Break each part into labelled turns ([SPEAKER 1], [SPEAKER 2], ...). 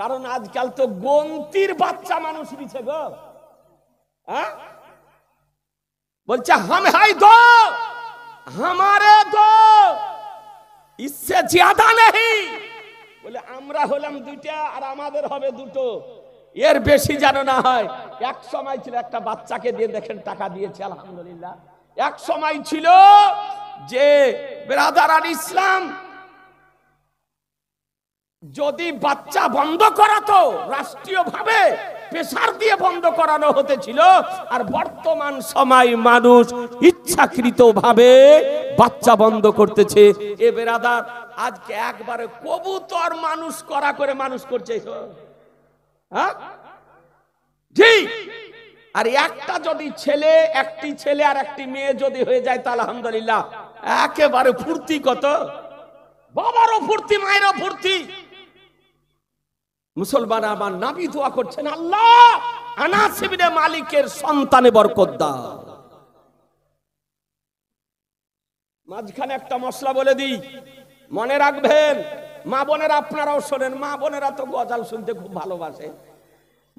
[SPEAKER 1] কারণ আজকাল তো গন্তির বাচ্চা মানুষ দিছে গো হ্যাঁ বলছে হাম হাই দো হামারে দো ইসে জিয়াদা নেই বলে আমরা হলাম দুইটা আর আমাদের হবে দুটো এর বেশি যেন না হয় এক সময় ছিল একটা বাচ্চাকে দিয়ে দেখেন টাকা দিয়েছে আলহামদুলিল্লাহ এক সময় ছিল যে বেরাদার ইসলাম যদি বাচ্চা বন্ধ করাতো রাষ্ট্রীয়ভাবে পেশার দিয়ে বন্ধ করানো হতেছিল আর বর্তমান সময় মানুষ ইচ্ছাকৃতভাবে বাচ্চা বন্ধ করতেছে এ বেরাদার আজকে একবারে কবুতর মানুষ করা করে মানুষ করছে হ্যাঁ আর একটা যদি ছেলে একটি ছেলে আর একটি মেয়ে যদি হয়ে যায় তাহলে আলহামদুলিল্লাহ একেবারে ফুর্তি কত বাবারও ফুর্তি মায়েরও ফুর্তি মুসলমান আমার নাবি দোয়া করছেন আল্লাহ আনাসিবিনে মালিকের সন্তানে বরকদ্দা মাঝখানে একটা মশলা বলে দিই মনে রাখবেন মা বোনেরা আপনারাও শোনেন মা বোনেরা তো গজাল শুনতে খুব ভালোবাসে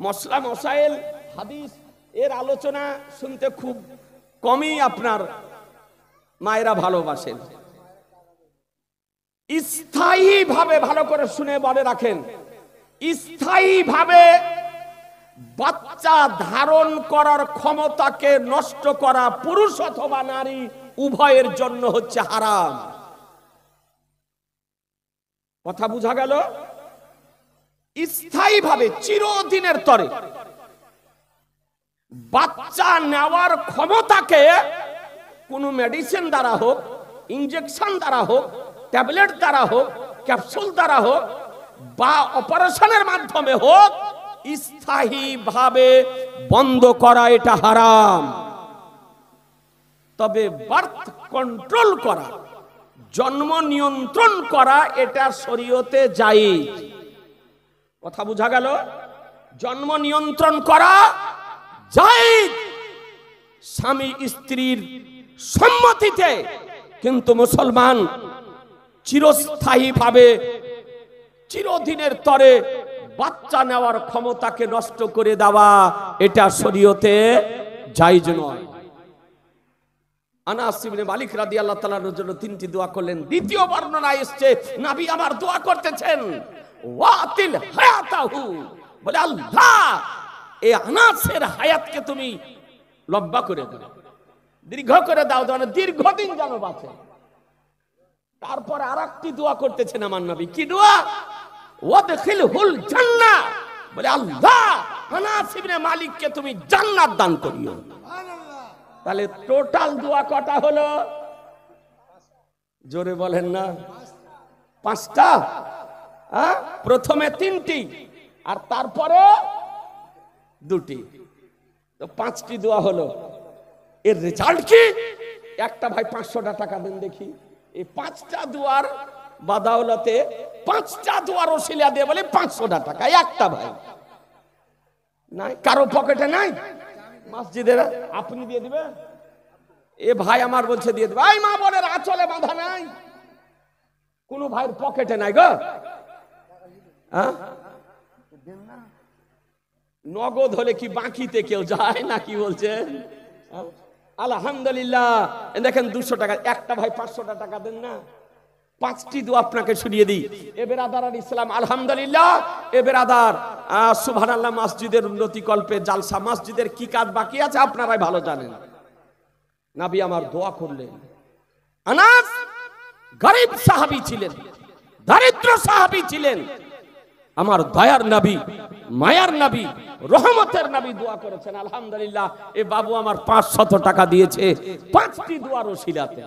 [SPEAKER 1] মশলা মশাইল হাদিস এর আলোচনা শুনতে খুব কমই আপনার মায়েরা ভালোবাসেন স্থায়ীভাবে ভালো করে শুনে বলে রাখেন স্থায়ীভাবে বাচ্চা ধারণ করার ক্ষমতাকে নষ্ট করা পুরুষ অথবা নারী উভয়ের জন্য হচ্ছে হারাম কথা বুঝা গেল স্থায়ীভাবে চিরদিনের তরে বাচ্চা নেওয়ার ক্ষমতাকে কোনো মেডিসিন দ্বারা হোক ইঞ্জেকশন দ্বারা হোক ট্যাবলেট দ্বারা হোক ক্যাপসুল দ্বারা হোক বা অপারেশনের মাধ্যমে হোক স্থায়ীভাবে বন্ধ করা এটা হারাম তবে বার্থ কন্ট্রোল করা জন্ম নিয়ন্ত্রণ করা এটা শরীয়তে যাই কথা বোঝা গেল জন্ম নিয়ন্ত্রণ করা যাই স্বামী স্ত্রীর সম্মতিতে কিন্তু মুসলমান চিরস্থায়ীভাবে চিরদিনের তরে বাচ্চা নেওয়ার ক্ষমতাকে নষ্ট করে দেওয়া এটা শরীয়তে জায়জ নয় তিনটি দোয়া করলেন দ্বিতীয় বর্ণনা দোয়া করতেছেন আনাসের হায়াতকে তুমি করে দীর্ঘ করে দাও মানে দীর্ঘদিন যেন বাঁচে তারপর একটি দোয়া করতেছেন আমার নবী কি দোয়া টোটাল দোয়া কটা হলো জোরে বলেন না পাঁচটা প্রথমে তিনটি আর তারপরে দুটি তো পাঁচটি দোয়া হলো এর রেজাল্ট কি একটা ভাই পাঁচশোটা টাকা দেন দেখি এই পাঁচটা দুয়ার বাদাওলাতে পাঁচটা দোয়ার ওসিলা দিয়ে বলে পাঁচশোটা টাকা একটা ভাই নাই কারো পকেটে নাই মসজিদের আপনি দিয়ে দিবেন এ ভাই আমার বলছে দিয়ে দেবে ভাই মা বোনের আচলে বাধা নাই কোন ভাইয়ের পকেটে নাই গো হ্যাঁ? নগদ হলে কি বাকিতে কেউ যায় না কি বলছে আলহামদুলিল্লাহ দেখেন দুশো টাকা একটা ভাই পাঁচশো টাকা দেন না পাঁচটি দোয়া আপনাকে শুনিয়ে দিই এবের আদার আর ইসলাম আলহামদুলিল্লাহ এবের আদার সুভান আল্লাহ মসজিদের উন্নতি কল্পে জালসা মসজিদের কি কাজ বাকি আছে আপনারাই ভালো জানেন নাবি আমার দোয়া করলেন আনাস গরিব সাহাবি ছিলেন দারিদ্র সাহাবি ছিলেন আমার দয়ার নাবি মায়ার নাবি রহমতের নাবি দোয়া করেছেন আলহামদুলিল্লাহ এ বাবু আমার পাঁচ শত টাকা দিয়েছে পাঁচটি দোয়ার ওসিলাতে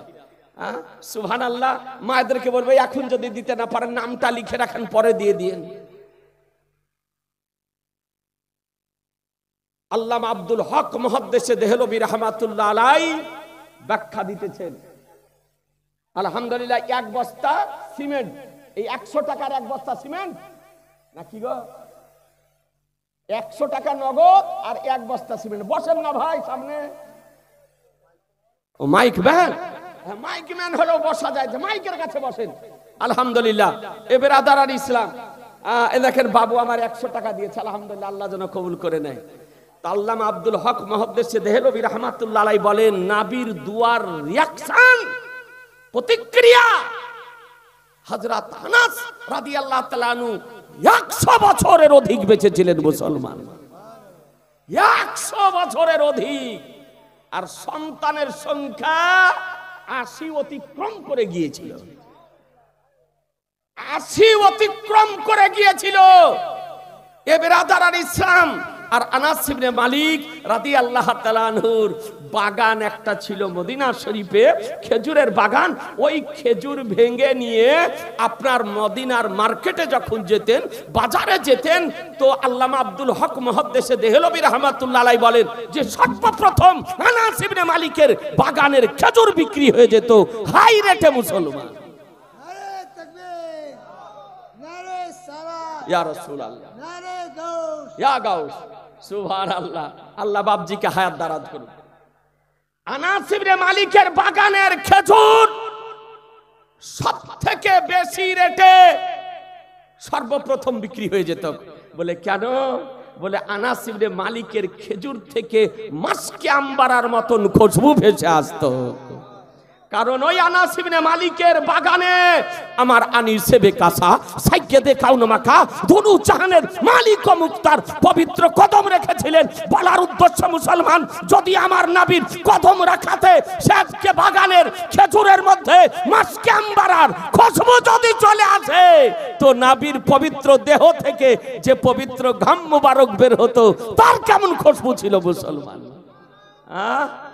[SPEAKER 1] সুহান আল্লাহ মায়েদেরকে বলবে এখন যদি দিতে না পারেন নামটা লিখে রাখেন পরে দিয়ে দিয়েন আল্লাহ আব্দুল হক মহাদ্দেশে দেহলবি রহমাতুল্লাহ আলাই ব্যাখ্যা দিতেছেন আলহামদুলিল্লাহ এক বস্তা সিমেন্ট এই একশো টাকার এক বস্তা সিমেন্ট নাকি গো একশো টাকা নগদ আর এক বস্তা সিমেন্ট বসেন না ভাই সামনে ও মাইক ব্যাগ হ্যাঁ, মাইক ম্যান হলেও বসা যায় মাইকের কাছে বসেন আলহামদুলিল্লাহ আর ইসলাম দেখেন বাবু আমার একশো টাকা দিয়েছে আলহামদুলিল্লাহ আল্লাহ যেন কবুল করে নেয় আব্দুল হক রহমাতুল্লাহ বলেন নাবির দুয়ার রিয়াকশন প্রতিক্রিয়া হজরত আনাস রাদিয়াল্লাহু বছরের অধিক বেঁচেছিলেন মুসলমান 100 বছরের অধিক আর সন্তানের সংখ্যা আশি অতিক্রম করে গিয়েছিল আশি অতিক্রম করে গিয়েছিল এ বেরাদার ইসলাম আর আনাস ইবনে মালিক রাদি আল্লাহ তালানহুর বাগান একটা ছিল মদিনা শরীফে খেজুরের বাগান ওই খেজুর ভেঙে নিয়ে আপনার মদিনার মার্কেটে যখন যেতেন বাজারে যেতেন তো আল্লামা আব্দুল হক মহদ্দেশে দেহলবী রহমাতুল্লাহ বলেন যে সর্বপ্রথম আনাস ইবনে মালিকের বাগানের খেজুর বিক্রি হয়ে যেত হাই রেটে মুসলমান ইয়া ইয়া গাউস সুভান আল্লাহ বাবজিকে হায়াত দারাত করুন আনাস মালিকের বাগানের খেজুর সবথেকে বেশি রেটে সর্বপ্রথম বিক্রি হয়ে যেত বলে কেন বলে আনাস ইবনে মালিকের খেজুর থেকে মাসকে আম্বারার মতন খুশবু ভেসে আসতো কারণ ওই আনাসিবনে মালিকের বাগানে আমার আনির সেবে কাসা সাইকে দেখাও মাখা দুনু জাহানের মালিক ও মুক্তার পবিত্র কদম রেখেছিলেন বলার উদ্দেশ্য মুসলমান যদি আমার নাবির কদম রাখাতে শেখকে বাগানের খেজুরের মধ্যে মাসকে আম্বারার খুশবু যদি চলে আসে তো নাবির পবিত্র দেহ থেকে যে পবিত্র ঘাম মুবারক বের হতো তার কেমন খুশবু ছিল মুসলমান আহ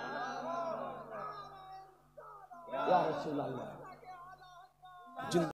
[SPEAKER 1] 要吃辣的。